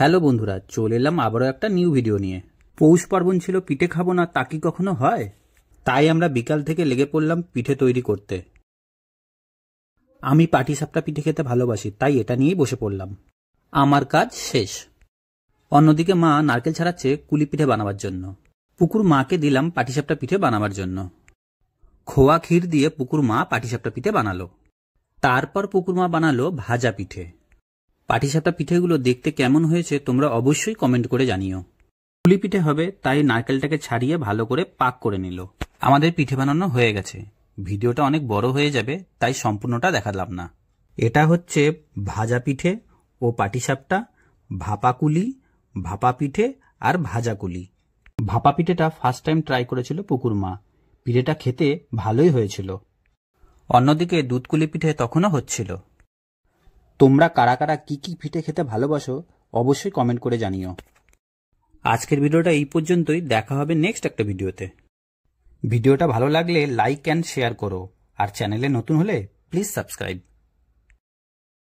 hello বন্ধুরা চলে এলাম আবারও একটা নিউ ভিডিও নিয়ে পৌষ পার্বণ ছিল পিঠে খাবো না তা কি কখনো হয় তাই আমরা বিকাল থেকে লেগে পড়লাম পিঠে তৈরি করতে আমি পাটিসাপটা পিঠে খেতে ভালোবাসি তাই এটা নিয়েই বসে পড়লাম আমার কাজ শেষ অন্যদিকে মা নারকেল ছাড়াচ্ছে কুলি পিঠে বানাবার জন্য পুকুর মাকে দিলাম পাটিসাপটা পিঠে বানাবার জন্য খোয়া ক্ষীর দিয়ে পুকুর মা পাটিসাপটা পিঠে বানালো তারপর পুকুর মা বানালো ভাজা পিঠে পাটিসাপটা পিঠেগুলো দেখতে কেমন হয়েছে তোমরা অবশ্যই কমেন্ট করে জানিও পুলি পিঠে হবে তাই নারকেলটাকে ছাড়িয়ে ভালো করে পাক করে নিল আমাদের পিঠে বানানো হয়ে গেছে ভিডিওটা অনেক বড় হয়ে যাবে তাই সম্পূর্ণটা দেখালাম না এটা হচ্ছে ভাজা পিঠে ও পাটিসাপটা ভাপাকুলি ভাপা পিঠে আর ভাজাকুলি ভাপা পিঠেটা ফার্স্ট টাইম ট্রাই করেছিল পুকুর মা পিঠেটা খেতে ভালোই হয়েছিল অন্যদিকে দুধকুলি পিঠে তখনও হচ্ছিল তোমরা কারা কারা কী কী ফিটে খেতে ভালোবাসো অবশ্যই কমেন্ট করে জানিও আজকের ভিডিওটা এই পর্যন্তই দেখা হবে নেক্সট একটা ভিডিওতে ভিডিওটা ভালো লাগলে লাইক অ্যান্ড শেয়ার করো আর চ্যানেলে নতুন হলে প্লিজ সাবস্ক্রাইব